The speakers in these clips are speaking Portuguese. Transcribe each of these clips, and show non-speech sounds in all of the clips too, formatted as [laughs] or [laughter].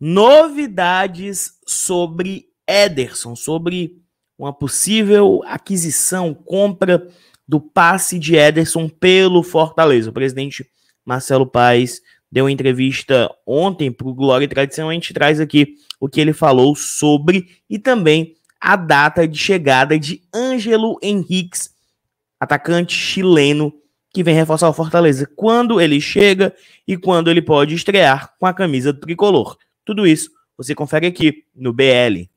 novidades sobre Ederson, sobre uma possível aquisição, compra do passe de Ederson pelo Fortaleza. O presidente Marcelo Paes deu uma entrevista ontem para o Glória e Tradição. A gente traz aqui o que ele falou sobre e também a data de chegada de Ângelo Henriques, atacante chileno que vem reforçar o Fortaleza, quando ele chega e quando ele pode estrear com a camisa tricolor. Tudo isso você confere aqui no BL.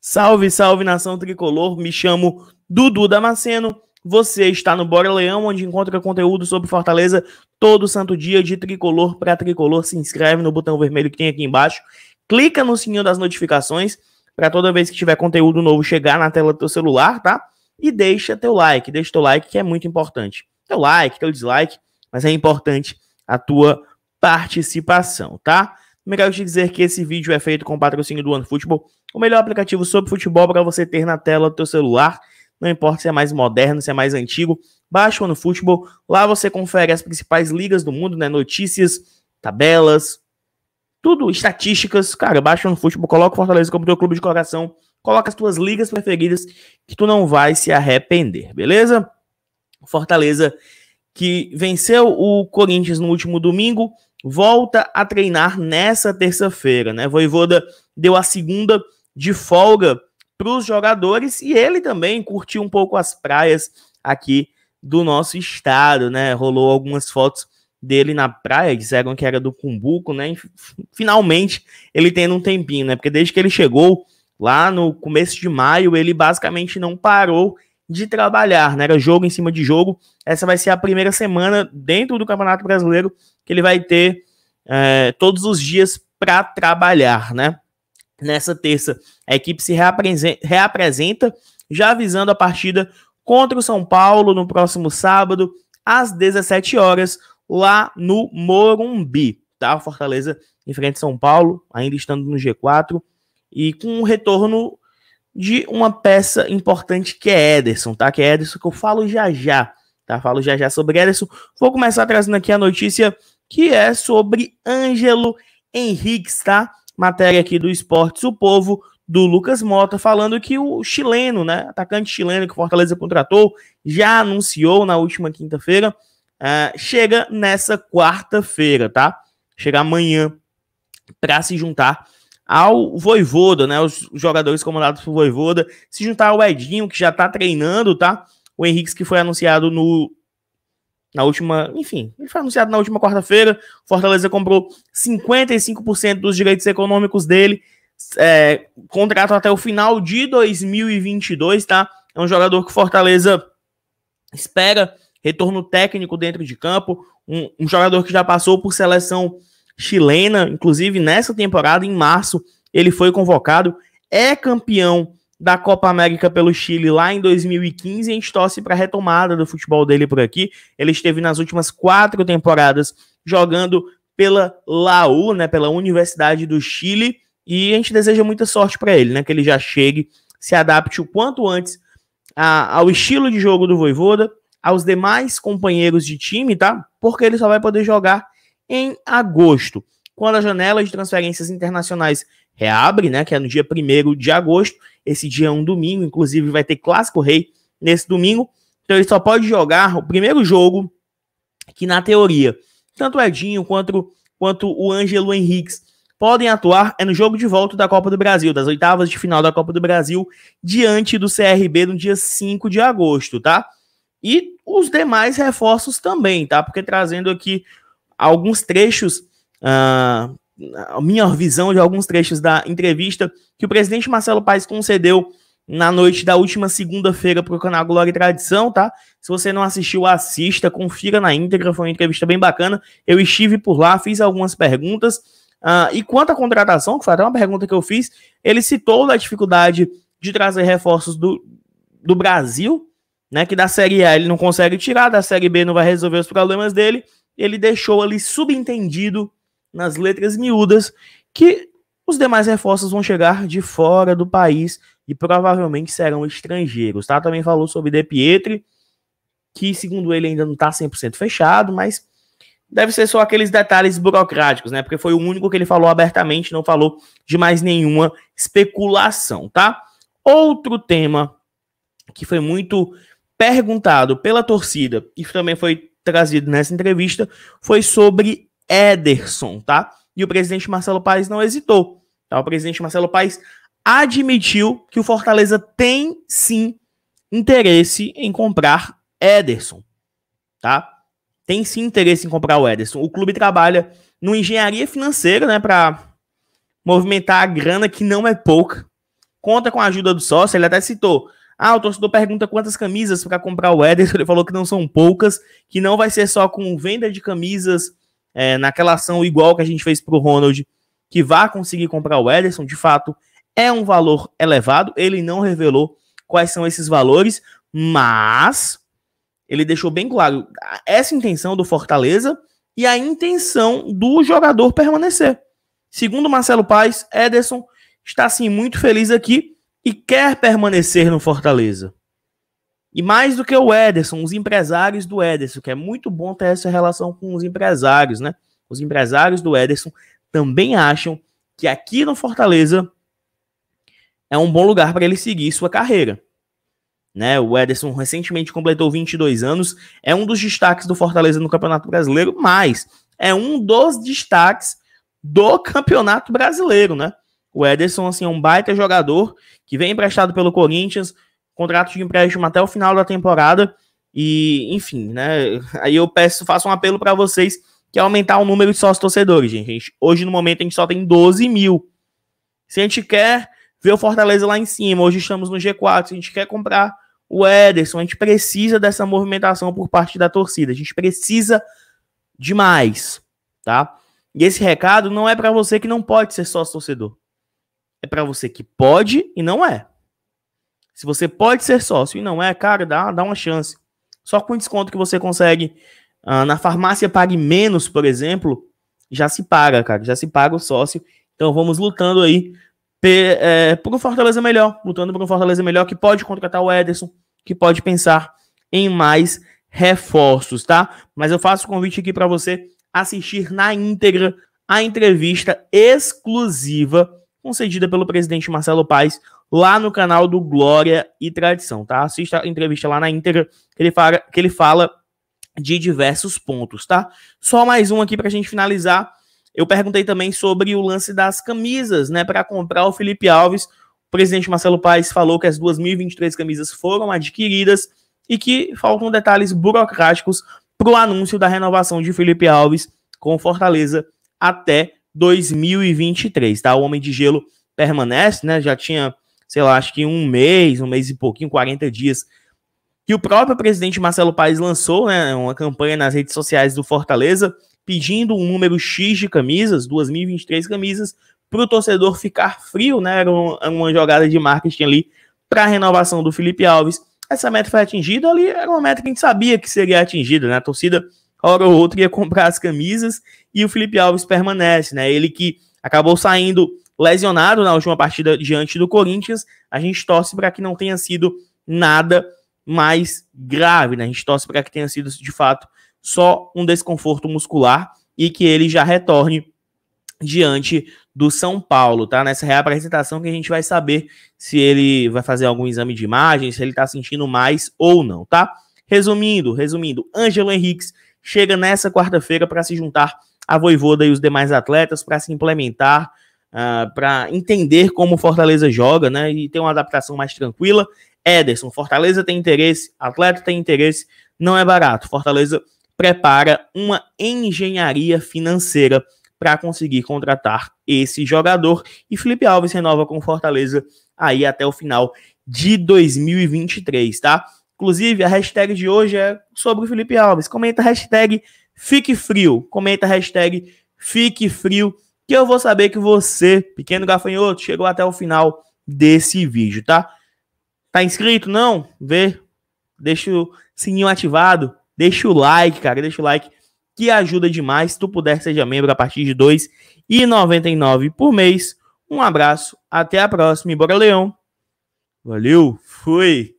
Salve, salve nação tricolor, me chamo Dudu Damasceno você está no Bora Leão, onde encontra conteúdo sobre Fortaleza todo santo dia, de tricolor para tricolor. Se inscreve no botão vermelho que tem aqui embaixo. Clica no sininho das notificações para toda vez que tiver conteúdo novo chegar na tela do teu celular, tá? E deixa teu like, deixa teu like que é muito importante. Teu like, teu dislike, mas é importante a tua participação, tá? Também quero te dizer que esse vídeo é feito com o patrocínio do OneFootball, o melhor aplicativo sobre futebol para você ter na tela do teu celular não importa se é mais moderno, se é mais antigo, baixa o no futebol. Lá você confere as principais ligas do mundo, né? Notícias, tabelas, tudo, estatísticas. Cara, baixa no futebol, coloca o Fortaleza como teu clube de coração, coloca as tuas ligas preferidas, que tu não vai se arrepender, beleza? Fortaleza que venceu o Corinthians no último domingo, volta a treinar nessa terça-feira, né? Voivoda deu a segunda de folga para os jogadores e ele também curtiu um pouco as praias aqui do nosso estado, né? Rolou algumas fotos dele na praia, disseram que era do Cumbuco, né? E finalmente ele tendo um tempinho, né? Porque desde que ele chegou lá no começo de maio, ele basicamente não parou de trabalhar, né? Era jogo em cima de jogo. Essa vai ser a primeira semana dentro do Campeonato Brasileiro que ele vai ter é, todos os dias para trabalhar, né? Nessa terça, a equipe se reapresenta, já avisando a partida contra o São Paulo no próximo sábado, às 17 horas, lá no Morumbi. Tá? Fortaleza a São Paulo, ainda estando no G4, e com o retorno de uma peça importante que é Ederson, tá? Que é Ederson que eu falo já já, tá? Falo já já sobre Ederson. Vou começar trazendo aqui a notícia que é sobre Ângelo Henrique, tá? matéria aqui do Esportes O Povo, do Lucas Mota, falando que o chileno, né, atacante chileno que o Fortaleza contratou, já anunciou na última quinta-feira, uh, chega nessa quarta-feira, tá? Chega amanhã para se juntar ao Voivoda, né? Os jogadores comandados por Voivoda, se juntar ao Edinho, que já tá treinando, tá? O Henrique que foi anunciado no na última, enfim, ele foi anunciado na última quarta-feira. Fortaleza comprou 55% dos direitos econômicos dele, é, contrato até o final de 2022, tá? É um jogador que Fortaleza espera retorno técnico dentro de campo, um, um jogador que já passou por seleção chilena, inclusive nessa temporada, em março, ele foi convocado, é campeão da Copa América pelo Chile lá em 2015 e a gente torce para a retomada do futebol dele por aqui. Ele esteve nas últimas quatro temporadas jogando pela LAU, né, pela Universidade do Chile, e a gente deseja muita sorte para ele, né, que ele já chegue, se adapte o quanto antes a, ao estilo de jogo do Voivoda, aos demais companheiros de time, tá? Porque ele só vai poder jogar em agosto, quando a janela de transferências internacionais reabre, né? Que é no dia 1 de agosto. Esse dia é um domingo, inclusive vai ter Clássico Rei nesse domingo. Então ele só pode jogar o primeiro jogo que, na teoria, tanto o Edinho quanto, quanto o Ângelo Henriques podem atuar é no jogo de volta da Copa do Brasil, das oitavas de final da Copa do Brasil, diante do CRB no dia 5 de agosto, tá? E os demais reforços também, tá? Porque trazendo aqui alguns trechos uh, a minha visão de alguns trechos da entrevista que o presidente Marcelo Paes concedeu na noite da última segunda-feira para o canal Glória e Tradição, tá? Se você não assistiu, assista, confira na íntegra, foi uma entrevista bem bacana. Eu estive por lá, fiz algumas perguntas. Uh, e quanto à contratação, que foi até uma pergunta que eu fiz, ele citou da dificuldade de trazer reforços do, do Brasil, né? Que da Série A ele não consegue tirar, da Série B não vai resolver os problemas dele. Ele deixou ali subentendido nas letras miúdas que os demais reforços vão chegar de fora do país e provavelmente serão estrangeiros, tá? Também falou sobre De Pietri, que segundo ele ainda não tá 100% fechado, mas deve ser só aqueles detalhes burocráticos, né? Porque foi o único que ele falou abertamente, não falou de mais nenhuma especulação, tá? Outro tema que foi muito perguntado pela torcida e também foi trazido nessa entrevista foi sobre Ederson, tá? E o presidente Marcelo Paes não hesitou. Tá? O presidente Marcelo Paes admitiu que o Fortaleza tem sim interesse em comprar Ederson, tá? Tem sim interesse em comprar o Ederson. O clube trabalha no engenharia financeira, né, para movimentar a grana que não é pouca. Conta com a ajuda do sócio, ele até citou. Ah, o torcedor pergunta quantas camisas para comprar o Ederson. [laughs] Ele falou que não são poucas, que não vai ser só com venda de camisas é, naquela ação igual que a gente fez para o Ronald, que vá conseguir comprar o Ederson, de fato é um valor elevado. Ele não revelou quais são esses valores, mas ele deixou bem claro essa intenção do Fortaleza e a intenção do jogador permanecer. Segundo Marcelo Paes, Ederson está sim muito feliz aqui e quer permanecer no Fortaleza. E mais do que o Ederson, os empresários do Ederson, que é muito bom ter essa relação com os empresários, né? Os empresários do Ederson também acham que aqui no Fortaleza é um bom lugar para ele seguir sua carreira. Né? O Ederson recentemente completou 22 anos, é um dos destaques do Fortaleza no Campeonato Brasileiro, mas é um dos destaques do Campeonato Brasileiro, né? O Ederson, assim, é um baita jogador que vem emprestado pelo Corinthians, contrato de empréstimo até o final da temporada. E, enfim, né? Aí eu peço, faço um apelo para vocês que é aumentar o número de sócios torcedores, gente. Hoje, no momento, a gente só tem 12 mil. Se a gente quer ver o Fortaleza lá em cima, hoje estamos no G4, se a gente quer comprar o Ederson, a gente precisa dessa movimentação por parte da torcida. A gente precisa demais, tá? E esse recado não é para você que não pode ser sócio torcedor. É para você que pode e não é. Se você pode ser sócio e não é, cara, dá, dá uma chance. Só com o desconto que você consegue ah, na farmácia Pague Menos, por exemplo, já se paga, cara, já se paga o sócio. Então vamos lutando aí é, por um Fortaleza melhor, lutando por um Fortaleza melhor que pode contratar o Ederson, que pode pensar em mais reforços, tá? Mas eu faço o convite aqui para você assistir na íntegra a entrevista exclusiva concedida pelo presidente Marcelo Paes lá no canal do Glória e Tradição, tá? Assista a entrevista lá na íntegra que ele fala, que ele fala de diversos pontos, tá? Só mais um aqui para a gente finalizar. Eu perguntei também sobre o lance das camisas, né? Para comprar o Felipe Alves. O presidente Marcelo Paes falou que as 2.023 camisas foram adquiridas e que faltam detalhes burocráticos para o anúncio da renovação de Felipe Alves com Fortaleza até 2023, tá? O Homem de Gelo permanece, né? Já tinha sei lá, acho que um mês, um mês e pouquinho, 40 dias, que o próprio presidente Marcelo Paes lançou né, uma campanha nas redes sociais do Fortaleza pedindo um número X de camisas, 2023 camisas, para o torcedor ficar frio, né? Era uma jogada de marketing ali para a renovação do Felipe Alves. Essa meta foi atingida ali, era uma meta que a gente sabia que seria atingida, né? A torcida, hora ou outra, ia [laughs] comprar as camisas e o Felipe Alves permanece, né? Ele que acabou saindo lesionado na última partida diante do Corinthians. A gente torce para que não tenha sido nada mais grave, né? A gente torce para que tenha sido de fato só um desconforto muscular e que ele já retorne diante do São Paulo, tá? Nessa reapresentação que a gente vai saber se ele vai fazer algum exame de imagem, se ele tá sentindo mais ou não, tá? Resumindo, resumindo, Ângelo Henriques chega nessa quarta-feira para se juntar a Voivoda e os demais atletas para se implementar uh, ah, para entender como Fortaleza joga, né? E ter uma adaptação mais tranquila. Ederson, Fortaleza tem interesse, atleta tem interesse, não é barato. Fortaleza prepara uma engenharia financeira para conseguir contratar esse jogador. E Felipe Alves renova com Fortaleza aí até o final de 2023, tá? Inclusive, a hashtag de hoje é sobre o Felipe Alves. Comenta a hashtag Fique Frio. Comenta a hashtag Fique Frio que eu vou saber que você, pequeno gafanhoto, chegou até o final desse vídeo, tá? Tá inscrito? Não? Vê. Deixa o sininho ativado. Deixa o like, cara. Deixa o like que ajuda demais. Se tu puder, seja membro a partir de R$ 2,99 por mês. Um abraço, até a próxima e bora, Leão! Valeu, fui!